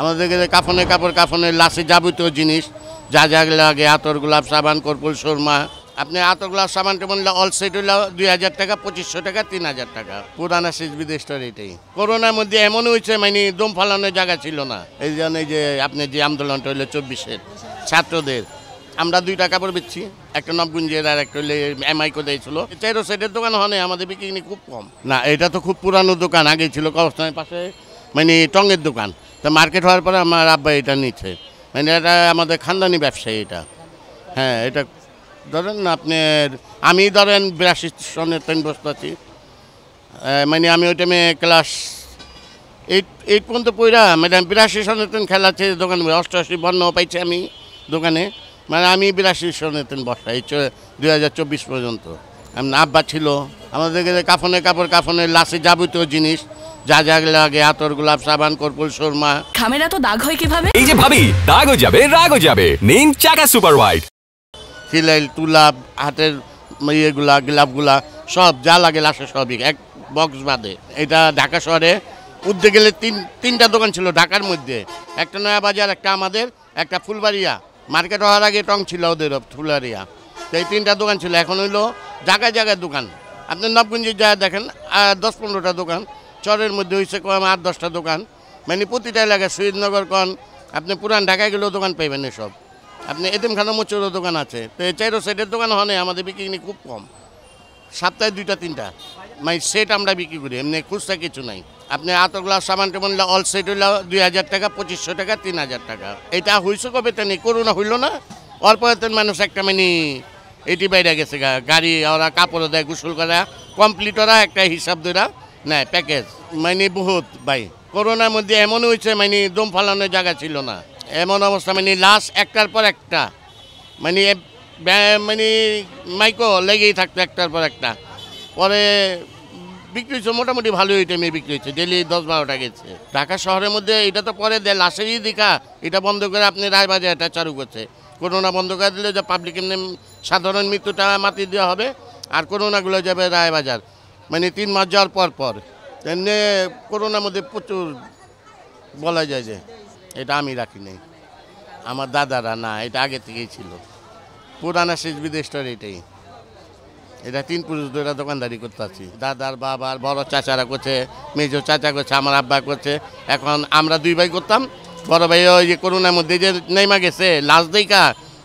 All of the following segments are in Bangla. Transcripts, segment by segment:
আমাদের কাফনে কাপড় কাফনে লাশে যাবতীয় জিনিস যা যা লাগে আতর গোলাপ সাবান কর্পুল সুরমা আপনি আতর গোলাপ সাবান কেমন অল সেট হইলে দুই হাজার টাকা পঁচিশশো টাকা তিন হাজার টাকা পুরানা শেষ বিদেশ এটাই করোনার মধ্যে এমন হয়েছে মানে দম ফালানোর জায়গা ছিল না এই জন্য যে আপনি যে আন্দোলনটা হইলো চব্বিশের ছাত্রদের আমরা দুইটা কাপড় বেচছি একটা নবগুঞ্জের আর একটা হলে এমআই করে দিয়েছিল তেরো সেটের দোকান হয় আমাদের বিক্রি খুব কম না এটা তো খুব পুরানো দোকান আগে ছিল কবস্থানের পাশে মানে টঙের দোকান তা মার্কেট হওয়ার পরে আমার আব্বা এটা নিচ্ছে মানে এটা আমাদের খানদানি ব্যবসায়ী এটা হ্যাঁ এটা ধরেন আপনার আমি ধরেন বিরাশি সনের তিন বস্তু আছি মানে আমি ওই টাইমে ক্লাস এইট এইট পর্যন্ত পইরা মানে বিরাশি সনের ট্রেন খেলাচ্ছে দোকান অষ্টআশি বর্ণ পাইছি আমি দোকানে মানে আমি বিরাশি সনের তিন বসাই দু হাজার চব্বিশ পর্যন্ত আব্বা ছিল আমাদেরকে কাফনে কাপড় কাফনে লাশে যাবতীয় জিনিস যা যা লাগে আতর গোলাপ সাবান কর্পুল সুরমা খামেরা তো দাগ হয় কিভাবে এই যে ভাবি দাগ হয়ে যাবে রাগ হয়ে যাবে নিন চাকা সুপার হোয়াইট ফিলাইল তুলাব হাতের ইয়েগুলা গ্লাভগুলা সব যা লাগে লাশে সবই এক বক্স বাদে এটা ঢাকা শহরে উঠতে গেলে তিন তিনটা দোকান ছিল ঢাকার মধ্যে একটা নয়া বাজার একটা আমাদের একটা ফুলবাড়িয়া মার্কেট হওয়ার আগে টং ছিল ওদের ফুলবাড়িয়া তো এই তিনটা দোকান ছিল এখন হইলো জায়গায় জায়গায় দোকান আপনি নবগঞ্জে যা দেখেন দশ পনেরোটা দোকান চরের মধ্যে হয়েছে কম আট দশটা দোকান মানে প্রতিটা এলাকায় শহীদনগর কন আপনি পুরান ঢাকায় গেলেও দোকান পাইবেন এসব আপনি এতিমখানা মোচুরও দোকান আছে তো এই চাইরো সেটের দোকান হয় আমাদের বিক্রি খুব কম সপ্তাহে দুইটা তিনটা মানে সেট আমরা বিক্রি করি এমনি খুচরা কিছু নাই আপনি আতগুলা সামান টেমন অল সেট হইলা দুই হাজার টাকা পঁচিশশো টাকা তিন হাজার টাকা এটা হয়েছে কবে তেনি করোনা হইল না অল্প মানুষ একটা মানে এটি বাইরে গেছে গাড়ি ওরা কাপড় দেয় গোসল করা কমপ্লিট ওরা একটা হিসাব দেওয়া নেয় প্যাকেজ মানে বহুত ভাই করোনার মধ্যে এমন হয়েছে মানে দম ফালানোর জায়গা ছিল না এমন অবস্থা মানে লাশ একটার পর একটা মানে মানে মাইকো লেগেই থাকতো একটার পর একটা পরে বিক্রি হয়েছে মোটামুটি ভালোই টাইমে বিক্রি হয়েছে ডেলি দশ বারোটা গেছে ঢাকা শহরের মধ্যে এটা তো পরে দেয় লাশেরই দেখা এটা বন্ধ করে আপনি রায়বাজারটা চালু করছে করোনা বন্ধ করে দিলে যে পাবলিক এমনি সাধারণ মৃত্যুটা মাতি দেওয়া হবে আর করোনাগুলো যাবে রায়বাজার মানে তিন মাস যাওয়ার পর পর এমনি করোনার মধ্যে প্রচুর বলা যায় যে এটা আমি রাখি নাই আমার দাদারা না এটা আগে থেকেই ছিল পুরানা শেষ বিদেশটার এটাই এটা তিন পুরুষ দুটা দোকানদারি করতে আছি দাদার বাবার বড় চাচারা করছে মেজর চাচা করছে আমার আব্বা করছে এখন আমরা দুই ভাই করতাম বড় ভাই ওই যে করোনার মধ্যে যে মা গেছে লাশ দেখা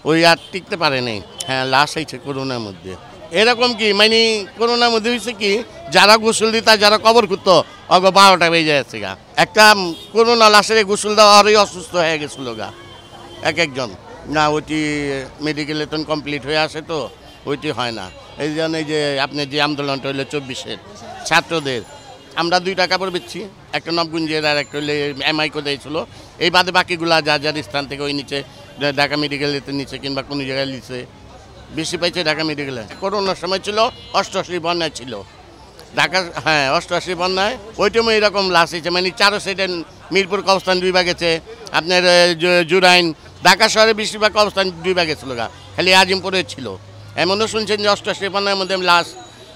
ওই আর টিকতে পারে নাই হ্যাঁ লাশ হয়েছে করোনার মধ্যে এরকম কি মানে করোনার মধ্যে হয়েছে কি যারা গোসল দিত যারা কবর করতো অগ বারোটা বেজে যাচ্ছে গা একটা করোনা লাশের গোসল দেওয়া আরই অসুস্থ হয়ে গেছিল গা এক একজন না ওইটি মেডিকেলে তো কমপ্লিট হয়ে আসে তো ওইটি হয় না এই জন্য যে আপনি যে আন্দোলনটা হইলো চব্বিশের ছাত্রদের আমরা দুই টাকা করে বেচছি একটা নবগুঞ্জের আর একটা হলে এমআই কোথায় ছিল এই বাদে বাকিগুলো যা যার স্থান থেকে ওই নিচে ঢাকা মেডিকেলেতে নিচে কিংবা কোনো জায়গায় নিচে বেশি পাইছে ঢাকা মেডিকেলে করোনার সময় ছিল অষ্টআশি বন্যায় ছিল ঢাকা হ্যাঁ অষ্টআশি বন্যায় ওইটুকু এরকম লাশ হয়েছে মানে চারো সাইডে মিরপুর কবস্থান দুই ভাগেছে আপনার জুরাইন ঢাকা শহরে বেশিরভাগ কবস্থান দুই ছিল গা খালি আজিমপুরে ছিল এমনও শুনছেন যে অষ্টআশি বন্যায় মধ্যে লাশ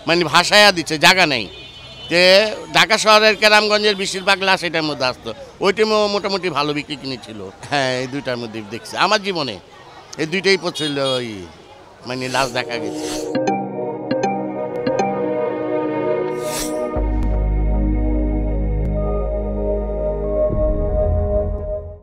মানে ভাসায়া দিচ্ছে জায়গা নেই যে ঢাকা শহরের কেরামগঞ্জের বেশিরভাগ লাশ এটার মধ্যে আসতো ওইটি মোটামুটি ভালো বিক্রি কিনেছিল হ্যাঁ এই দুইটার মধ্যে দেখছি আমার জীবনে এই দুইটাই পড়ছিল ওই মানে লাশ দেখা গেছে